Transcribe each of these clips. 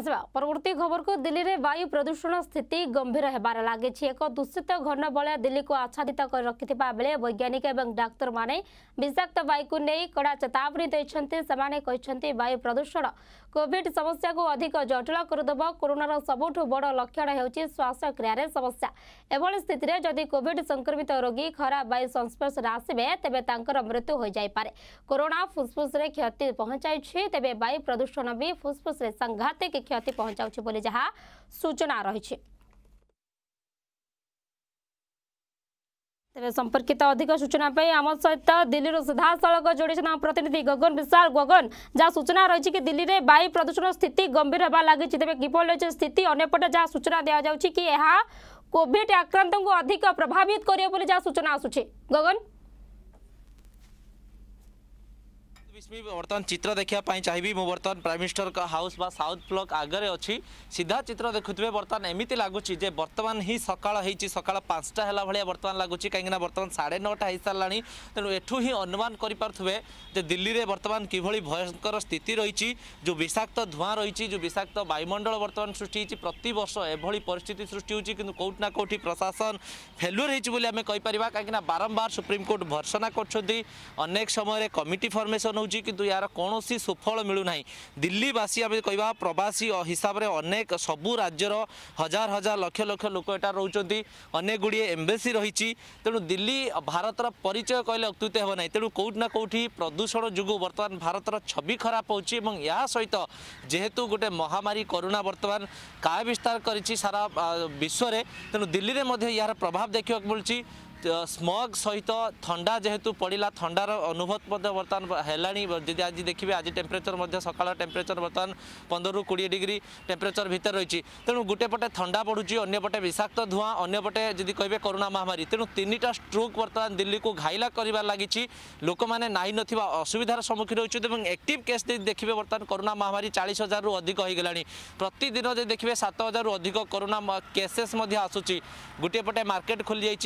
আসবা পরবর্তী খবরকু দিল্লিরে বায়ু প্রদূষণ স্থিতি গম্ভীর হবার লাগিছে এক দূষিত ঘন ভয়া দিল্লীকে আচ্ছাদিত করে রাখিবা বেড়ে বৈজ্ঞানিক এবং ডাক্তার মানে বিষাক্ত বায়ুকু নেই কড়া চেতাবনী দিয়েছেন সে বায়ু প্রদূষণ কোভিড সমস্যাক অধিক জটিল করেদেব করোনার সবুঠু বড় লক্ষণ হচ্ছে শ্বাসক্রিয়ার সমস্যা এভাবে স্থিতিরে যদি কোভিড সংক্রমিত রোগী খরা বায়ু সংস্পর্শে আসবে তেবে তাঁর মৃত্যু হয়ে যাইপরে করোনা ফুসফুসে ক্ষতি পৌঁছাইছে তেবে বায়ু প্রদূষণ বি ফুসফুসে সাংঘাতিক क्षति पहुंचाऊँ सूचना रही तेज संपर्कित अधिक सूचना पर आम सहित दिल्ली सीधा सड़क जोड़ प्रतिनिधि गगन विशाल गगन जहाँ सूचना रही कि दिल्ली में वायु प्रदूषण स्थित गंभीर होगा लगी तेज किप स्थित अनेपटे जहाँ सूचना दि जाऊँगी कि यह कोड आक्रांत को अधिक प्रभावित करूचना বিস্মি বর্তমান চিত্র দেখা পাই চাইবি মু বর্তমান প্রাইম মিনিষ্টর হাউস বা সাউথ ব্লক আগরে অছি সিধা চিত্র দেখুবে বর্তমান এমিতি লাগুচি যে বর্তমান হি সকাল হয়েছি সকাল পাঁচটা হল ভাল বর্তমান লাগুচি কিনা বর্তমান সাড়ে নটা হয়ে সারা তেমন এঠু হি অনুমান করে পুবে যে দিল্লি বর্তমান কিভাবে ভয়ঙ্কর স্থিতি রয়েছে যে বিষাক্ত ধূয়া রয়েছে যে বিষাক্ত বায়ুমণ্ডল বর্তমান সৃষ্টি হয়েছে বর্ষ এভাবে পরিস্থিতি সৃষ্টি হচ্ছে কিন্তু কোটি না কোটি প্রশাসন ফেলুর হয়েছে বলে আমি কইপার কিনা বারম্বার সুপ্রিম কোর্ট ভর্সনা করছেন অনেক সময় কমিটি ফর্মেসন ହେଉଛି କିନ୍ତୁ ଏହାର କୌଣସି ସୁଫଳ ମିଳୁନାହିଁ ଦିଲ୍ଲୀବାସୀ ଆମେ କହିବା ପ୍ରବାସୀ ହିସାବରେ ଅନେକ ସବୁ ରାଜ୍ୟର ହଜାର ହଜାର ଲକ୍ଷ ଲକ୍ଷ ଲୋକ ଏଠାରେ ରହୁଛନ୍ତି ଅନେକ ଗୁଡ଼ିଏ ଏମ୍ବେସି ରହିଛି ତେଣୁ ଦିଲ୍ଲୀ ଭାରତର ପରିଚୟ କହିଲେ ଅତ୍ୟୁତ ହେବ ନାହିଁ ତେଣୁ କେଉଁଠି ନା କେଉଁଠି ପ୍ରଦୂଷଣ ଯୋଗୁଁ ବର୍ତ୍ତମାନ ଭାରତର ଛବି ଖରାପ ହେଉଛି ଏବଂ ଏହା ସହିତ ଯେହେତୁ ଗୋଟେ ମହାମାରୀ କରୋନା ବର୍ତ୍ତମାନ କାୟ ବିସ୍ତାର କରିଛି ସାରା ବିଶ୍ୱରେ ତେଣୁ ଦିଲ୍ଲୀରେ ମଧ୍ୟ ଏହାର ପ୍ରଭାବ ଦେଖିବାକୁ ମିଳୁଛି স্মগ সহিত থন্ডা যেহেতু পড়া থন্ডার অনুভব বর্তমান হলানি যদি আজ দেখবে আজ টেম্পরেচর সকাল টেম্পরেচর বর্তমান পনেরো কোড়ি ডিগ্রি টেম্পরেচর ভিতরে রয়েছে তেমন গোটে পটে থন্ডা পড়ুছে অন্যপটে বিষাক্ত ধূয়া অন্যপটে যদি কে করোনা মহামারী তেমন তিনটা স্ট্রোক বর্তমান দিল্লীকে ঘাইলা করার লাগিছি লোক মানে নাই নথিবা অসুবিধার সম্মুখীন হচ্ছে এবং একটিভ কেস যদি দেখবে বর্তমান করোনা মহামারী চাশ হাজার অধিক হয়ে গেল প্রতিদিন যদি দেখবে সাত হাজার অধিক করোনা কেসেস আসুচি গোটিয়ে পটে মার্কেট খোলি যাই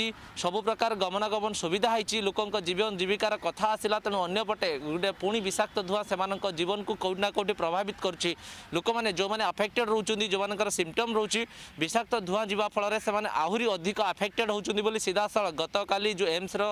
সবু প্রকার গমনাগমন সুবিধা হয়েছি লোকঙ্ জীবন জীবিকার কথা আসিলা তেমন অন্যপটে গোটে পুঁ বিষাক্ত ধূয়া সে জীবনকু কোটি না কোটি প্রভাবিত করছি লোক মানে যে আফেক্টেড রোচান যে সিমটম রয়েছে বিষাক্ত ধূয়া যা ফলের সে আহরি অধিক আফেক্টেড হচ্ছেন বলে সিধাসল গতকাল যে এমসর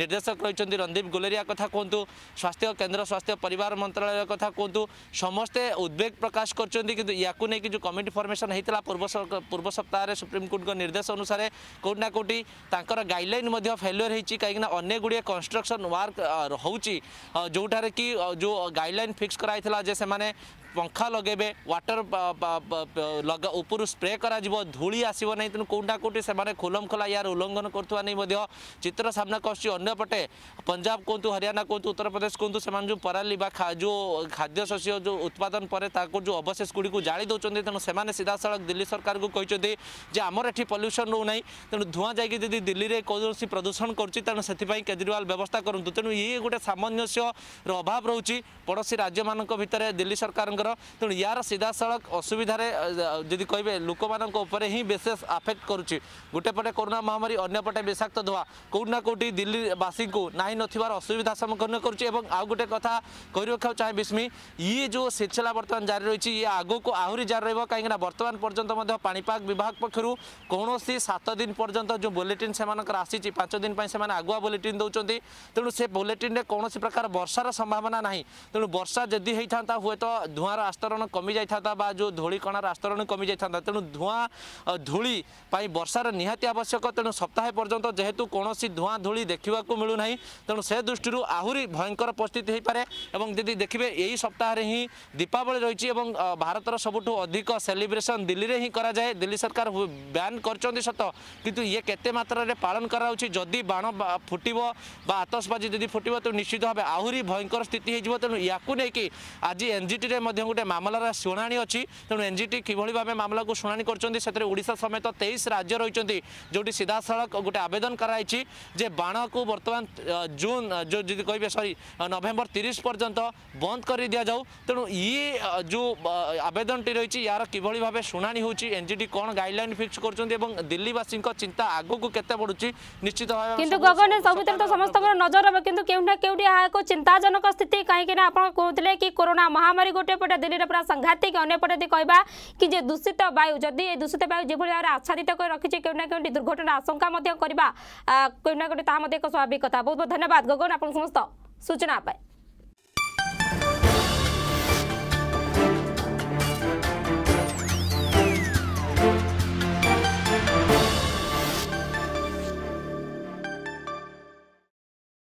নির্দেশক রয়েছেন রণদীপ গুলেরিয়া কথা কুহতু স্বাস্থ্য কেন্দ্র স্বাস্থ্য পরিবার মন্ত্রালয় কথা কুহতু সমস্তে উদ্বেগ প্রকাশ করছেন কিন্তু ইয়াকু নেই যে কমিটি ফর্মেসন হয়েছিল পূর্ব পূর্ব সপ্তাহে সুপ্রিমকোর্টক নির্দেশ অনুসারে কোটি না কোটি তাঁর গাইডলাইন पाइपलाइन फेल्योर कहीं अनेक गुड़े कन्स्ट्रक्शन वर्क हो जोटार कि जो गाइडल फिक्स कराई थी से ପଙ୍ଖା ଲଗେଇବେ ୱାଟର ଲଗା ଉପରୁ ସ୍ପ୍ରେ କରାଯିବ ଧୂଳି ଆସିବ ନାହିଁ ତେଣୁ କେଉଁଟା କେଉଁଠି ସେମାନେ ଖୋଲମ ଖୋଲା ଏହାର ଉଲ୍ଲଂଘନ କରୁଥିବା ନେଇ ମଧ୍ୟ ଚିତ୍ର ସାମ୍ନାକୁ ଆସୁଛି ଅନ୍ୟପଟେ ପଞ୍ଜାବ କୁହନ୍ତୁ ହରିୟାଣା କୁହନ୍ତୁ ଉତ୍ତରପ୍ରଦେଶ କୁହନ୍ତୁ ସେମାନେ ଯେଉଁ ପରାଲି ବା ଯେଉଁ ଖାଦ୍ୟଶସ୍ୟ ଯେଉଁ ଉତ୍ପାଦନ ପରେ ତାକୁ ଯେଉଁ ଅବଶେଷ ଗୁଡ଼ିକୁ ଜାଳି ଦେଉଛନ୍ତି ତେଣୁ ସେମାନେ ସିଧାସଳଖ ଦିଲ୍ଲୀ ସରକାରଙ୍କୁ କହିଛନ୍ତି ଯେ ଆମର ଏଠି ପଲ୍ୟୁସନ୍ ରହୁନାହିଁ ତେଣୁ ଧୂଆଁ ଯାଇକି ଯଦି ଦିଲ୍ଲୀରେ କୌଣସି ପ୍ରଦୂଷଣ କରୁଛି ତେଣୁ ସେଥିପାଇଁ କେଜରିୱାଲ ବ୍ୟବସ୍ଥା କରନ୍ତୁ ତେଣୁ ଇଏ ଗୋଟେ ସାମଞ୍ଜସ୍ୟର ଅଭାବ ରହୁଛି ପଡ଼ୋଶୀ ରାଜ୍ୟମାନଙ୍କ ଭିତରେ ଦିଲ୍ଲୀ ସରକାରଙ୍କ ଲୋକମାନଙ୍କର ତେଣୁ ୟାର ସିଧାସଳଖ ଅସୁବିଧାରେ ଯଦି କହିବେ ଲୋକମାନଙ୍କ ଉପରେ ହିଁ ବିଶେଷ ଆଫେକ୍ଟ କରୁଛି ଗୋଟେ ପଟେ କରୋନା ମହାମାରୀ ଅନ୍ୟପଟେ ବିଷାକ୍ତ ଧୂଆଁ କେଉଁଠି ନା କେଉଁଠି ଦିଲ୍ଲୀବାସୀଙ୍କୁ ନାହିଁ ନଥିବାର ଅସୁବିଧା ସମ୍ମୁଖୀନ କରୁଛି ଏବଂ ଆଉ ଗୋଟେ କଥା କହି ରଖିବାକୁ ଚାହେଁ ବିସ୍ମି ଇଏ ଯେଉଁ ସିଲସିଲା ବର୍ତ୍ତମାନ ଜାରି ରହିଛି ଇଏ ଆଗକୁ ଆହୁରି ଜାରି ରହିବ କାହିଁକିନା ବର୍ତ୍ତମାନ ପର୍ଯ୍ୟନ୍ତ ମଧ୍ୟ ପାଣିପାଗ ବିଭାଗ ପକ୍ଷରୁ କୌଣସି ସାତ ଦିନ ପର୍ଯ୍ୟନ୍ତ ଯେଉଁ ବୁଲେଟିନ୍ ସେମାନଙ୍କର ଆସିଛି ପାଞ୍ଚ ଦିନ ପାଇଁ ସେମାନେ ଆଗୁଆ ବୁଲେଟିନ୍ ଦେଉଛନ୍ତି ତେଣୁ ସେ ବୁଲେଟିନ୍ରେ କୌଣସି ପ୍ରକାର ବର୍ଷାର ସମ୍ଭାବନା ନାହିଁ ତେଣୁ ବର୍ଷା ଯଦି ହେଇଥାନ୍ତା ହୁଏତ ଧୂଆଁ ଧୂଆଁର ଆସ୍ତରଣ କମିଯାଇଥାନ୍ତା ବା ଯେଉଁ ଧୂଳିକଣାର ଆସ୍ତରଣ କମିଯାଇଥାନ୍ତା ତେଣୁ ଧୂଆଁ ଧୂଳି ପାଇଁ ବର୍ଷାର ନିହାତି ଆବଶ୍ୟକ ତେଣୁ ସପ୍ତାହେ ପର୍ଯ୍ୟନ୍ତ ଯେହେତୁ କୌଣସି ଧୂଆଁ ଧୂଳି ଦେଖିବାକୁ ମିଳୁନାହିଁ ତେଣୁ ସେ ଦୃଷ୍ଟିରୁ ଆହୁରି ଭୟଙ୍କର ପରିସ୍ଥିତି ହୋଇପାରେ ଏବଂ ଯଦି ଦେଖିବେ ଏହି ସପ୍ତାହରେ ହିଁ ଦୀପାବଳି ରହିଛି ଏବଂ ଭାରତର ସବୁଠୁ ଅଧିକ ସେଲିବ୍ରେସନ୍ ଦିଲ୍ଲୀରେ ହିଁ କରାଯାଏ ଦିଲ୍ଲୀ ସରକାର ବ୍ୟାନ୍ କରିଛନ୍ତି ସତ କିନ୍ତୁ ଇଏ କେତେ ମାତ୍ରାରେ ପାଳନ କରାଯାଉଛି ଯଦି ବାଣ ଫୁଟିବ ବା ଆତସବାଜି ଯଦି ଫୁଟିବ ତେଣୁ ନିଶ୍ଚିତ ଭାବେ ଆହୁରି ଭୟଙ୍କର ସ୍ଥିତି ହୋଇଯିବ ତେଣୁ ୟାକୁ ନେଇକି ଆଜି ଏନ୍ଜିଟିରେ ମଧ୍ୟ গোটে মামলার শুনানি অছি তেমন এনজিটি কিভাবে ভাবে মামলাকে শুনানি করছেন সেতরে ওড়শা সমেত তেইশ রাজ্য রয়েছেন যেটি সিধাসলখ গোটে আবেদন କରାଯାଇଛି ଯେ ବାଣକୁ ବର୍ତ୍ତମାନ ଜୁନ୍ ଯେଉଁ ଯଦି କହିବେ ସରି ନଭେମ୍ବର ତିରିଶ ପର୍ଯ୍ୟନ୍ତ ବନ୍ଦ କରି ଦିଆଯାଉ ତେଣୁ ଇଏ ଯେଉଁ ଆବେଦନଟି ରହିଛି ଏହାର କିଭଳି ଭାବେ ଶୁଣାଣି ହେଉଛି ଏନ୍ଜିଟି କ'ଣ ଗାଇଡଲାଇନ୍ ଫିକ୍ସ କରୁଛନ୍ତି ଏବଂ ଦିଲ୍ଲୀବାସୀଙ୍କ ଚିନ୍ତା ଆଗକୁ କେତେ ବଢ଼ୁଛି ନିଶ୍ଚିତ ଭାବେ କିନ୍ତୁ ଗଗନ ସବୁଥିରେ ତ ସମସ୍ତଙ୍କର ନଜର ରହିବ କିନ୍ତୁ କେଉଁଠି ନା କେଉଁଠି ଏହା ଏକ ଚିନ୍ତାଜନକ ସ୍ଥିତି କାହିଁକି ନା ଆପଣ କହୁଥିଲେ କି କରୋନା ମହାମାରୀ ଗୋଟିଏ ପଟେ ପୁରା ଦିଲ୍ଲୀରେ ପୁରା ସାଂଘାତିକ ଅନ୍ୟପଟେ ଯଦି କହିବା କି ଯେ ଦୂଷିତ ବାୟୁ ଯଦି ଏ ଦୂଷିତ ବାୟୁ ଯେଭଳି ଭାବରେ ଆଚ୍ଛାଦିତ କରି ରଖିଛି କେଉଁ ନା କେଉଁଠି ଦୁର୍ଘଟଣା ଆଶଙ୍କା ମଧ୍ୟ କରିବା କେଉଁ ନା କେଉଁଠି ତାହା ମଧ୍ୟ ଏକ ସ୍ୱାଭାବିକ କଥା ବହୁତ ବହୁତ ଧନ୍ୟବାଦ ଗଗନ ଆପଣଙ୍କ ସମସ୍ତ ସୂଚନା ପାଇଁ